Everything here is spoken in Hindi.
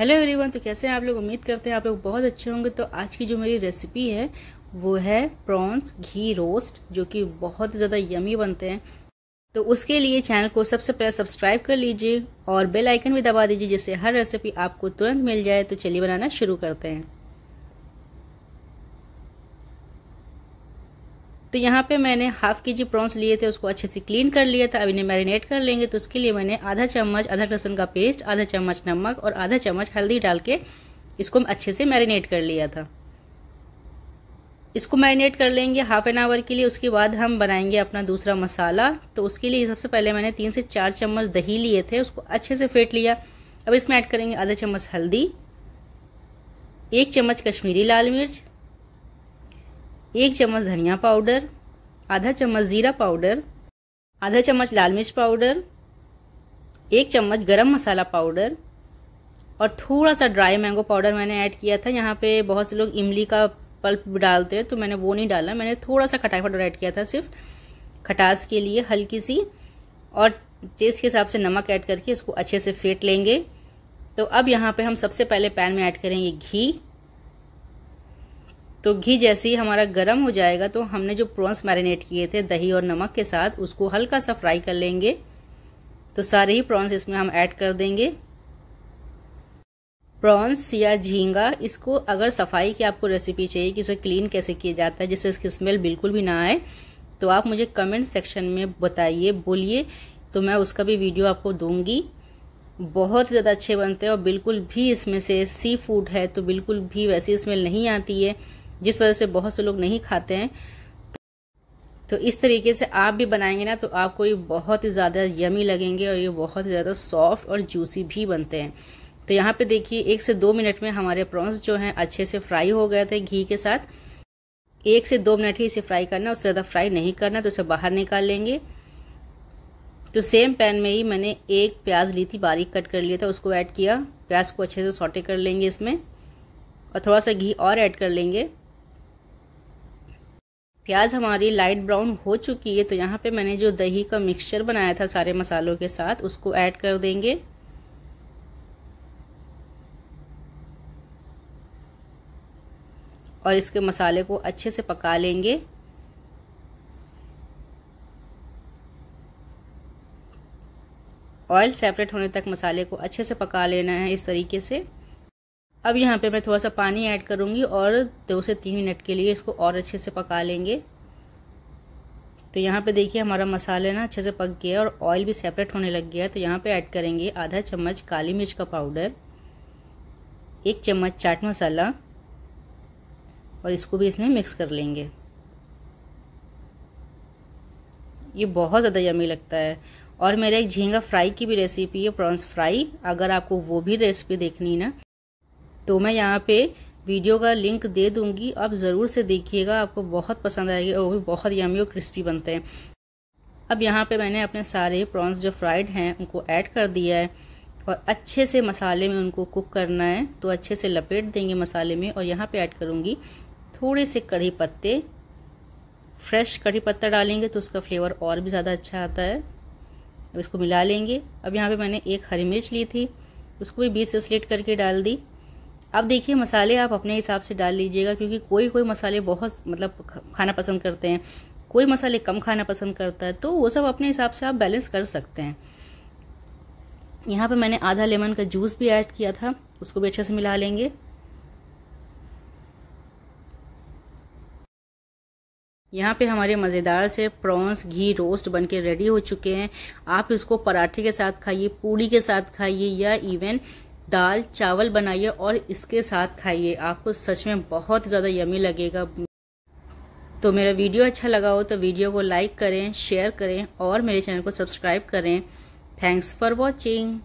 हेलो एवरीवन तो कैसे हैं आप लोग उम्मीद करते हैं आप लोग बहुत अच्छे होंगे तो आज की जो मेरी रेसिपी है वो है प्रॉन्स घी रोस्ट जो कि बहुत ज़्यादा यमी बनते हैं तो उसके लिए चैनल को सबसे पहले सब्सक्राइब कर लीजिए और बेल आइकन भी दबा दीजिए जिससे हर रेसिपी आपको तुरंत मिल जाए तो चलिए बनाना शुरू करते हैं तो यहाँ पे मैंने हाफ के जी प्रॉन्स लिए थे उसको अच्छे से क्लीन कर लिया था अब इन्हें मैरिनेट कर लेंगे तो उसके लिए मैंने आधा चम्मच अदरक लहसुन का पेस्ट आधा चम्मच नमक और आधा चम्मच हल्दी डाल के इसको अच्छे से मैरिनेट कर लिया था इसको मैरिनेट कर लेंगे हाफ एन आवर के लिए उसके बाद हम बनाएंगे अपना दूसरा मसाला तो उसके लिए सबसे पहले मैंने तीन से चार चम्मच दही लिए थे उसको अच्छे से फेंट लिया अब इसमें ऐड करेंगे आधा चम्मच हल्दी एक चम्मच कश्मीरी लाल मिर्च एक चम्मच धनिया पाउडर आधा चम्मच ज़ीरा पाउडर आधा चम्मच लाल मिर्च पाउडर एक चम्मच गरम मसाला पाउडर और थोड़ा सा ड्राई मैंगो पाउडर मैंने ऐड किया था यहाँ पे बहुत से लोग इमली का पल्प डालते हैं तो मैंने वो नहीं डाला मैंने थोड़ा सा खटाई पाउडर ऐड किया था सिर्फ खटास के लिए हल्की सी और टेस्ट के हिसाब से नमक ऐड करके इसको अच्छे से फेंट लेंगे तो अब यहाँ पे हम सबसे पहले पैन में ऐड करेंगे घी तो घी जैसे ही हमारा गर्म हो जाएगा तो हमने जो प्रॉन्स मैरिनेट किए थे दही और नमक के साथ उसको हल्का सा फ्राई कर लेंगे तो सारे ही प्रॉन्स इसमें हम ऐड कर देंगे प्रॉन्स या झींगा इसको अगर सफाई की आपको रेसिपी चाहिए कि उसे क्लीन कैसे किया जाता है जिससे इसकी स्मेल बिल्कुल भी ना आए तो आप मुझे कमेंट सेक्शन में बताइए बोलिए तो मैं उसका भी वीडियो आपको दूंगी बहुत ज़्यादा अच्छे बनते हैं और बिल्कुल भी इसमें से सी फूड है तो बिल्कुल भी वैसी स्मेल नहीं आती है जिस वजह से बहुत से लोग नहीं खाते हैं तो इस तरीके से आप भी बनाएंगे ना तो आपको ये बहुत ही ज़्यादा यमी लगेंगे और ये बहुत ही ज़्यादा सॉफ्ट और जूसी भी बनते हैं तो यहाँ पे देखिए एक से दो मिनट में हमारे प्रॉन्स जो हैं अच्छे से फ्राई हो गए थे घी के साथ एक से दो मिनट ही इसे फ्राई करना उससे ज़्यादा फ्राई नहीं करना तो इसे बाहर निकाल लेंगे तो सेम पैन में ही मैंने एक प्याज ली थी बारीक कट कर लिया था उसको ऐड किया प्याज को अच्छे से सॉटे कर लेंगे इसमें और थोड़ा सा घी और ऐड कर लेंगे प्याज हमारी लाइट ब्राउन हो चुकी है तो यहाँ पे मैंने जो दही का मिक्सचर बनाया था सारे मसालों के साथ उसको ऐड कर देंगे और इसके मसाले को अच्छे से पका लेंगे ऑयल सेपरेट होने तक मसाले को अच्छे से पका लेना है इस तरीके से अब यहाँ पे मैं थोड़ा सा पानी ऐड करूँगी और दो से तीन मिनट के लिए इसको और अच्छे से पका लेंगे तो यहाँ पे देखिए हमारा मसाला ना अच्छे से पक गया है और ऑयल भी सेपरेट होने लग गया है तो यहाँ पे ऐड करेंगे आधा चम्मच काली मिर्च का पाउडर एक चम्मच चाट मसाला और इसको भी इसमें मिक्स कर लेंगे ये बहुत ज़्यादा यमी लगता है और मेरा एक झींगा फ्राई की भी रेसिपी है प्रॉन्स फ्राई अगर आपको वो भी रेसिपी देखनी ना तो मैं यहाँ पे वीडियो का लिंक दे दूंगी आप ज़रूर से देखिएगा आपको बहुत पसंद आएगी और वो भी बहुत यमी और क्रिस्पी बनते हैं अब यहाँ पे मैंने अपने सारे प्रॉन्स जो फ्राइड हैं उनको ऐड कर दिया है और अच्छे से मसाले में उनको कुक करना है तो अच्छे से लपेट देंगे मसाले में और यहाँ पे ऐड करूँगी थोड़े से कढ़ी पत्ते फ्रेश कढ़ी पत्ता डालेंगे तो उसका फ्लेवर और भी ज़्यादा अच्छा आता है अब इसको मिला लेंगे अब यहाँ पे मैंने एक हरी मिर्च ली थी उसको भी बीस से स्लेट करके डाल दी अब देखिए मसाले आप अपने हिसाब से डाल लीजिएगा क्योंकि कोई कोई मसाले बहुत मतलब खाना पसंद करते हैं कोई मसाले कम खाना पसंद करता है तो वो सब अपने हिसाब से आप बैलेंस कर सकते हैं यहाँ पे मैंने आधा लेमन का जूस भी ऐड किया था उसको भी अच्छे से मिला लेंगे यहाँ पे हमारे मज़ेदार से प्रॉन्स घी रोस्ट बनके रेडी हो चुके हैं आप इसको पराठे के साथ खाइए पूड़ी के साथ खाइए या इवन दाल चावल बनाइए और इसके साथ खाइए आपको सच में बहुत ज़्यादा यमी लगेगा तो मेरा वीडियो अच्छा लगा हो तो वीडियो को लाइक करें शेयर करें और मेरे चैनल को सब्सक्राइब करें थैंक्स फॉर वॉचिंग